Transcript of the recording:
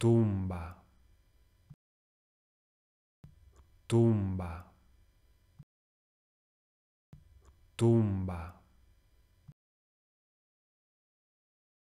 tumba, tumba, tumba.